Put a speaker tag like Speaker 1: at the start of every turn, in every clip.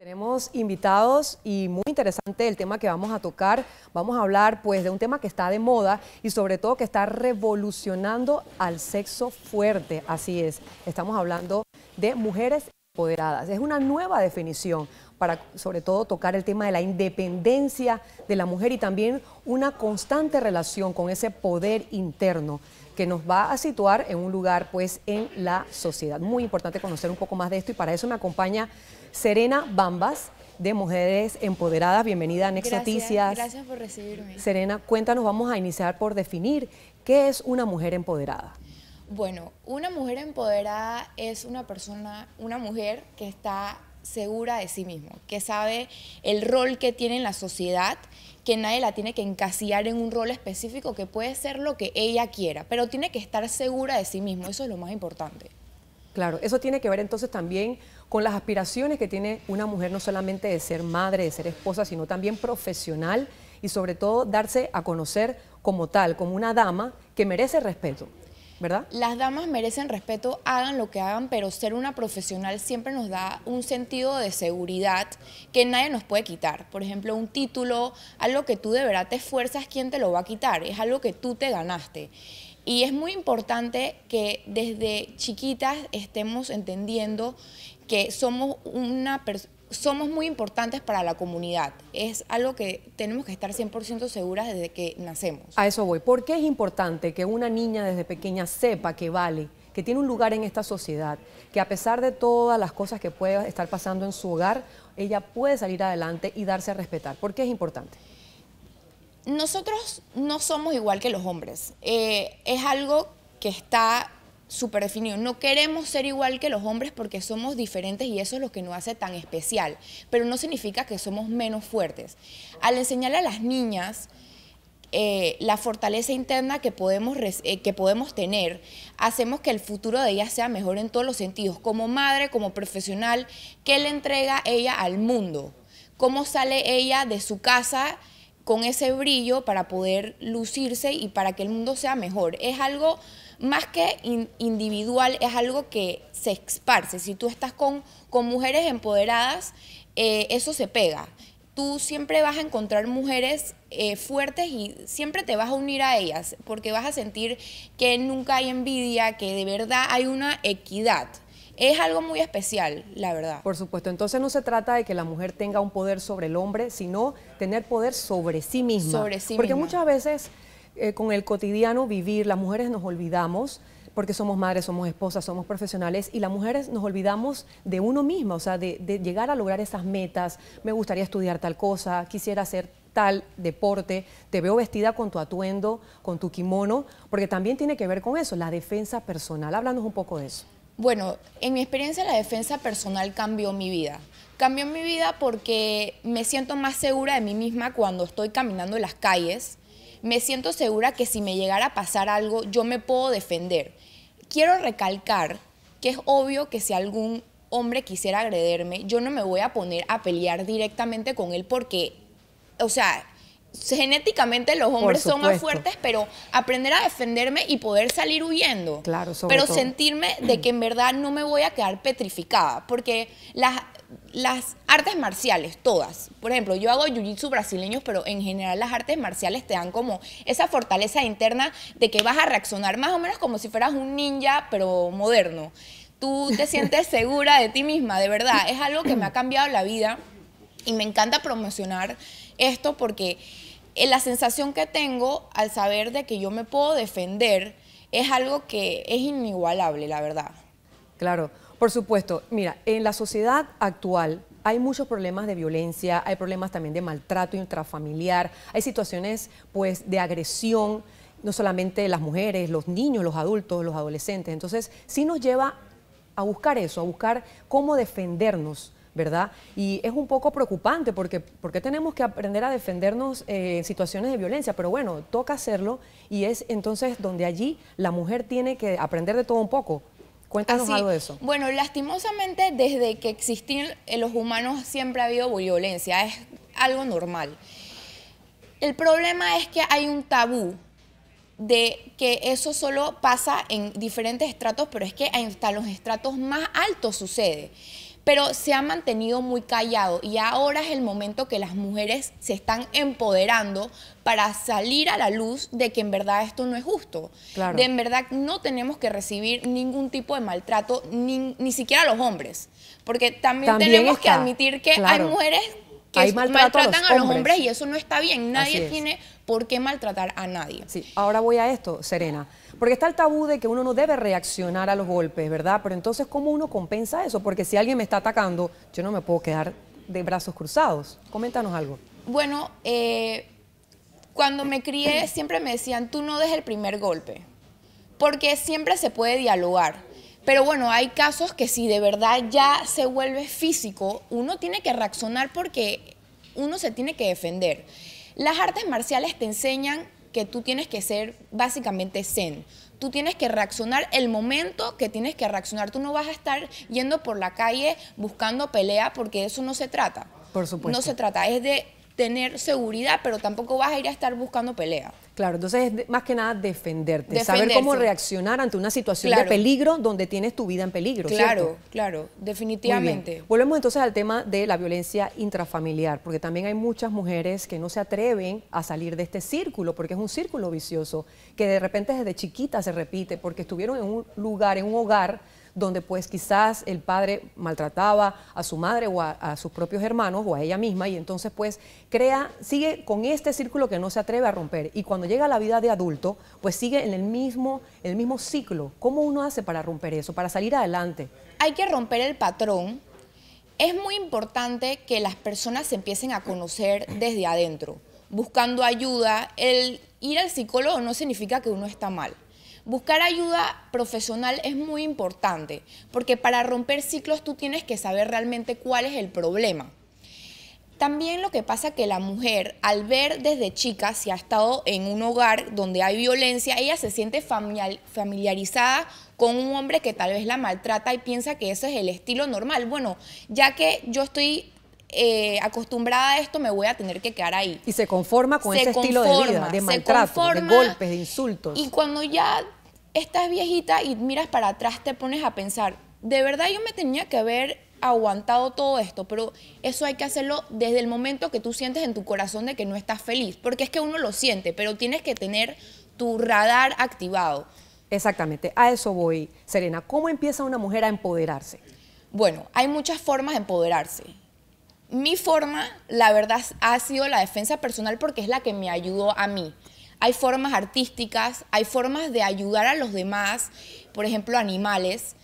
Speaker 1: Tenemos invitados y muy interesante el tema que vamos a tocar. Vamos a hablar pues de un tema que está de moda y sobre todo que está revolucionando al sexo fuerte. Así es, estamos hablando de mujeres empoderadas. Es una nueva definición para sobre todo tocar el tema de la independencia de la mujer y también una constante relación con ese poder interno que nos va a situar en un lugar pues en la sociedad. Muy importante conocer un poco más de esto y para eso me acompaña Serena Bambas de Mujeres Empoderadas. Bienvenida a Gracias
Speaker 2: por recibirme.
Speaker 1: Serena, cuéntanos, vamos a iniciar por definir qué es una mujer empoderada. Bueno,
Speaker 2: una mujer empoderada es una persona, una mujer que está segura de sí mismo, que sabe el rol que tiene en la sociedad, que nadie la tiene que encasillar en un rol específico, que puede ser lo que ella quiera, pero tiene que estar segura de sí mismo, eso es lo más
Speaker 1: importante. Claro, eso tiene que ver entonces también con las aspiraciones que tiene una mujer, no solamente de ser madre, de ser esposa, sino también profesional y sobre todo darse a conocer como tal, como una dama que merece respeto. Las damas merecen
Speaker 2: respeto, hagan lo que hagan, pero ser una profesional siempre nos da un sentido de seguridad que nadie nos puede quitar. Por ejemplo, un título, algo que tú de verdad te esfuerzas, ¿quién te lo va a quitar? Es algo que tú te ganaste. Y es muy importante que desde chiquitas estemos entendiendo que somos una persona somos muy importantes para la comunidad. Es algo que tenemos que estar 100% seguras desde que
Speaker 1: nacemos. A eso voy. ¿Por qué es importante que una niña desde pequeña sepa que vale, que tiene un lugar en esta sociedad, que a pesar de todas las cosas que pueda estar pasando en su hogar, ella puede salir adelante y darse a respetar? ¿Por qué es importante? Nosotros
Speaker 2: no somos igual que los hombres. Eh, es algo que está súper No queremos ser igual que los hombres porque somos diferentes y eso es lo que nos hace tan especial, pero no significa que somos menos fuertes. Al enseñarle a las niñas eh, la fortaleza interna que podemos, eh, que podemos tener, hacemos que el futuro de ellas sea mejor en todos los sentidos, como madre, como profesional, ¿qué le entrega ella al mundo? ¿Cómo sale ella de su casa? con ese brillo para poder lucirse y para que el mundo sea mejor. Es algo más que individual, es algo que se esparce. Si tú estás con, con mujeres empoderadas, eh, eso se pega. Tú siempre vas a encontrar mujeres eh, fuertes y siempre te vas a unir a ellas, porque vas a sentir que nunca hay envidia, que de verdad
Speaker 1: hay una equidad es algo muy especial, la verdad. Por supuesto, entonces no se trata de que la mujer tenga un poder sobre el hombre, sino tener poder sobre sí misma. Sobre sí Porque muchas veces eh, con el cotidiano vivir, las mujeres nos olvidamos porque somos madres, somos esposas, somos profesionales y las mujeres nos olvidamos de uno misma, o sea, de, de llegar a lograr esas metas, me gustaría estudiar tal cosa, quisiera hacer tal deporte, te veo vestida con tu atuendo, con tu kimono, porque también tiene que ver con eso, la defensa personal. Háblanos un poco de eso. Bueno, en mi experiencia la defensa personal cambió mi vida. Cambió mi
Speaker 2: vida porque me siento más segura de mí misma cuando estoy caminando en las calles me siento segura que si me llegara a pasar algo, yo me puedo defender. Quiero recalcar que es obvio que si algún hombre quisiera agredirme, yo no me voy a poner a pelear directamente con él porque, o sea, genéticamente los hombres son más fuertes, pero aprender a defenderme y poder salir huyendo. Claro, Pero sentirme de que en verdad no me voy a quedar petrificada, porque las, las artes marciales, todas. Por ejemplo, yo hago jiu-jitsu brasileños, pero en general las artes marciales te dan como esa fortaleza interna de que vas a reaccionar más o menos como si fueras un ninja, pero moderno. Tú te sientes segura de ti misma, de verdad. Es algo que me ha cambiado la vida y me encanta promocionar esto porque eh, la sensación que tengo al saber de que yo me puedo defender es algo que es inigualable,
Speaker 1: la verdad. Claro. Por supuesto. Mira, en la sociedad actual hay muchos problemas de violencia, hay problemas también de maltrato intrafamiliar, hay situaciones pues de agresión, no solamente las mujeres, los niños, los adultos, los adolescentes. Entonces, sí nos lleva a buscar eso, a buscar cómo defendernos. ¿verdad? Y es un poco preocupante porque, porque tenemos que aprender a defendernos en eh, situaciones de violencia, pero bueno, toca hacerlo y es entonces donde allí la mujer tiene que aprender de todo un poco, Cuéntanos algo de eso.
Speaker 2: Bueno, lastimosamente desde que existían eh, los humanos siempre ha habido violencia, es algo normal. El problema es que hay un tabú de que eso solo pasa en diferentes estratos, pero es que hasta los estratos más altos sucede pero se ha mantenido muy callado y ahora es el momento que las mujeres se están empoderando para salir a la luz de que en verdad esto no es justo. De en verdad no tenemos que recibir ningún tipo de maltrato, ni, ni siquiera los hombres, porque también, tenemos que admitir que hay mujeres
Speaker 1: que maltratan a los hombres y eso no está bien. Nadie tiene ¿Por qué maltratar a nadie? Sí, ahora voy a esto, Serena. Porque está el tabú de que uno no debe reaccionar a los golpes, ¿verdad? Pero entonces, ¿cómo uno compensa eso? Porque si alguien me está atacando, yo no me puedo quedar de brazos cruzados. Coméntanos algo.
Speaker 2: Bueno, eh, cuando me crié siempre me decían, tú no des el primer golpe, porque siempre se puede dialogar. Pero bueno, hay casos que si de verdad ya se vuelve físico, uno tiene que reaccionar porque uno se tiene que defender. Las artes marciales te enseñan que tú tienes que ser básicamente zen. Tú tienes que reaccionar el momento que tienes que reaccionar. Tú no vas a estar yendo por la calle buscando pelea porque eso no se trata. Por supuesto. No se trata, es de tener seguridad, pero tampoco vas a ir a estar buscando pelea.
Speaker 1: Claro, entonces es más que nada defenderte, saber cómo reaccionar ante una situación de peligro donde tienes tu vida en peligro. Claro,
Speaker 2: claro, definitivamente.
Speaker 1: Volvemos entonces al tema de la violencia intrafamiliar, porque también hay muchas mujeres que no se atreven a salir de este círculo, porque es un círculo vicioso que de repente desde chiquita se repite, porque estuvieron en un lugar, en un hogar donde pues quizás el padre maltrataba a su madre o a, sus propios hermanos o a ella misma y entonces pues crea, sigue con este círculo que no se atreve a romper y cuando llega a la vida de adulto pues sigue en el mismo, el mismo ciclo. ¿Cómo uno hace para romper eso, para salir adelante? Hay que romper el patrón. Es muy importante
Speaker 2: que las personas se empiecen a conocer desde adentro, buscando ayuda. El ir al psicólogo no significa que uno está mal. Buscar ayuda profesional es muy importante, porque para romper ciclos tú tienes que saber realmente cuál es el problema. También lo que pasa que la mujer, al ver desde chica, si ha estado en un hogar donde hay violencia, ella se siente familiarizada con un hombre que tal vez la maltrata y piensa que eso es el estilo normal. Bueno, ya que yo estoy eh, acostumbrada a esto, me voy a tener que quedar ahí. Y
Speaker 1: se conforma con ese estilo de vida, de maltrato, de golpes, de insultos. Y
Speaker 2: cuando ya estás viejita y miras para atrás, te pones a pensar, de verdad yo me tenía que haber aguantado todo esto, pero eso hay que hacerlo desde el momento que tú sientes en tu corazón de que no estás feliz, porque es que uno lo siente, pero tienes
Speaker 1: que tener tu radar activado. Exactamente, a eso voy, Serena. ¿Cómo empieza una mujer a empoderarse? Bueno, hay muchas formas de empoderarse.
Speaker 2: Mi forma, la verdad, ha sido la defensa personal porque es la que me ayudó a mí. Hay formas artísticas, hay formas de ayudar a los demás, por ejemplo, animales.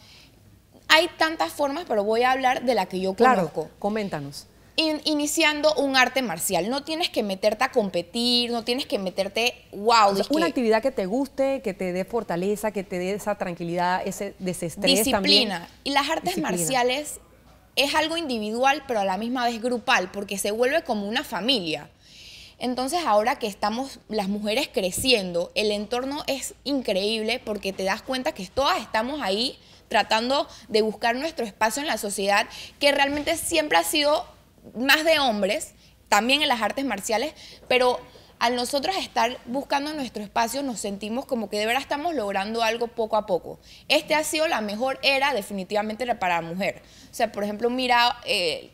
Speaker 2: Hay tantas formas, pero voy a hablar de la que yo claro, Coméntanos. iniciando un arte marcial. No tienes que meterte a competir, no tienes que meterte,
Speaker 1: wow. una actividad que te guste, que te dé fortaleza, que te dé esa tranquilidad, ese desestrés. Disciplina. Y las artes marciales
Speaker 2: es algo individual, pero a la misma vez grupal, porque se vuelve como una familia. Entonces ahora que estamos las mujeres creciendo, el entorno es increíble porque te das cuenta que todas estamos ahí tratando de buscar nuestro espacio en la sociedad, que realmente siempre ha sido más de hombres, también en las artes marciales, pero al nosotros estar buscando nuestro espacio nos sentimos como que de verdad estamos logrando algo poco a poco. Este ha sido la mejor era definitivamente para la mujer. O sea, por ejemplo, mira, eh,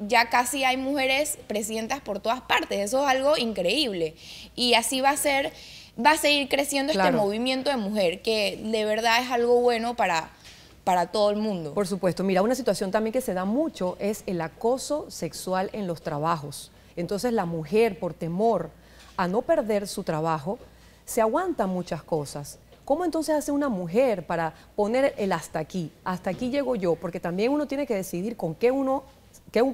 Speaker 2: ya casi hay mujeres presidentas por todas partes, eso es algo increíble. Y así va a ser, va a seguir creciendo este movimiento
Speaker 1: de mujer, que de verdad es algo bueno para para todo el mundo. Por supuesto, mira, una situación también que se da mucho es el acoso sexual en los trabajos. Entonces la mujer, por temor a no perder su trabajo, se aguantan muchas cosas. ¿Cómo entonces hace una mujer para poner el hasta aquí? Hasta aquí llego yo, porque también uno tiene que decidir con qué uno,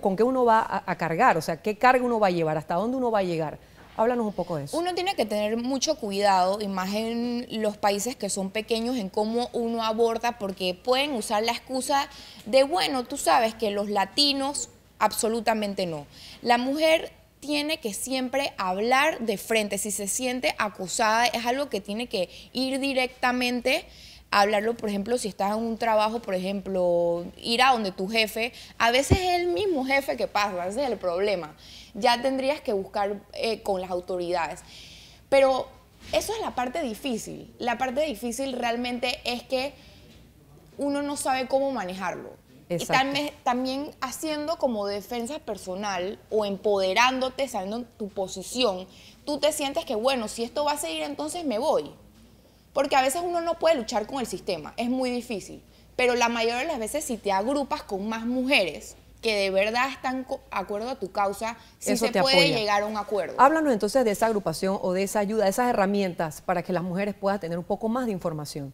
Speaker 1: con uno va a, cargar, o sea, qué carga uno va a llevar, hasta dónde uno va a llegar. Háblanos un poco de eso.
Speaker 2: Uno tiene que tener mucho cuidado, y más en los países que son pequeños, en cómo uno aborda, porque pueden usar la excusa de, bueno, tú sabes que los latinos absolutamente no. La mujer tiene que siempre hablar de frente. Si se siente acusada, es algo que tiene que ir directamente a hablarlo, por ejemplo, si estás en un trabajo, por ejemplo, ir a donde tu jefe, a veces es el mismo jefe que pasa, ese es el problema. Ya tendrías que buscar eh, con las autoridades. Pero eso es la parte difícil. La parte difícil realmente es que uno no sabe cómo manejarlo. Y también haciendo como defensa personal o empoderándote, sabiendo tu posición, tú te sientes que, bueno, si esto va a seguir, entonces me voy. Porque a veces uno no puede luchar con el sistema, es muy difícil. Pero la mayoría de las veces si te agrupas con más mujeres que de verdad están de acuerdo a tu causa, si se puede llegar a un acuerdo.
Speaker 1: Háblanos entonces de esa agrupación o de esa ayuda, de esas herramientas para que las mujeres puedan tener un poco más de información.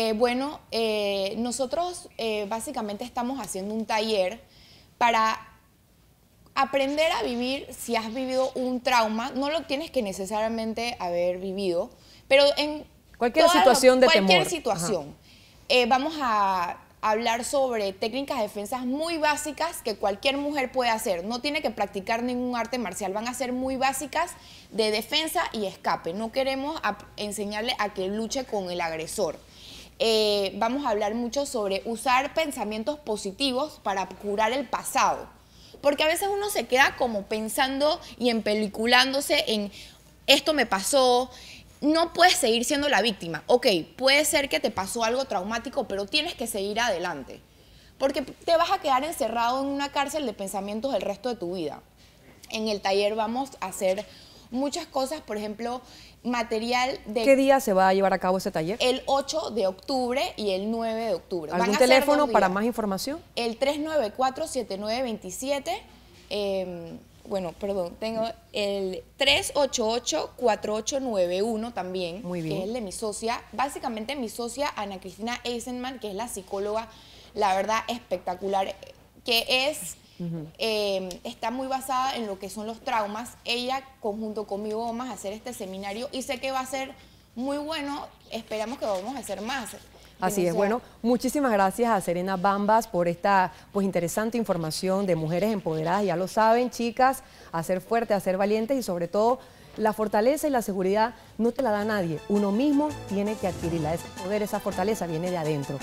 Speaker 2: Eh, bueno, eh, nosotros eh, básicamente estamos haciendo un taller para aprender a vivir si has vivido un trauma. No lo tienes que necesariamente haber vivido, pero en cualquier situación situación. vamos a hablar sobre técnicas de defensas muy básicas que cualquier mujer puede hacer. No tiene que practicar ningún arte marcial, van a ser muy básicas de defensa y escape. No queremos enseñarle a que luche con el agresor. Eh, vamos a hablar mucho sobre usar pensamientos positivos para curar el pasado. Porque a veces uno se queda como pensando y empeliculándose en esto me pasó, no puedes seguir siendo la víctima. Ok, puede ser que te pasó algo traumático, pero tienes que seguir adelante. Porque te vas a quedar encerrado en una cárcel de pensamientos el resto de tu vida. En el taller vamos a hacer muchas cosas, por ejemplo, material de... ¿Qué día
Speaker 1: se va a llevar a cabo ese taller?
Speaker 2: El 8 de octubre y el 9 de octubre. ¿Algún teléfono para más información? El 394-7927. Em, bueno, perdón, tengo el 388-4891 también, Muy bien. que es el de mi socia. Básicamente mi socia, Ana Cristina Eisenman, que es la psicóloga, la verdad, espectacular, que es Em, está muy basada en lo que son los traumas. Ella, conjunto conmigo, vamos a hacer este seminario y sé que va a ser muy bueno. Esperamos que vamos a hacer más.
Speaker 1: Así es, bueno, muchísimas gracias a Serena Bambas por esta pues interesante información de mujeres empoderadas, ya lo saben, chicas, a ser fuertes, a ser valientes y sobre todo la fortaleza y la seguridad no te la da nadie, uno mismo tiene que adquirirla, ese poder, esa fortaleza viene de adentro.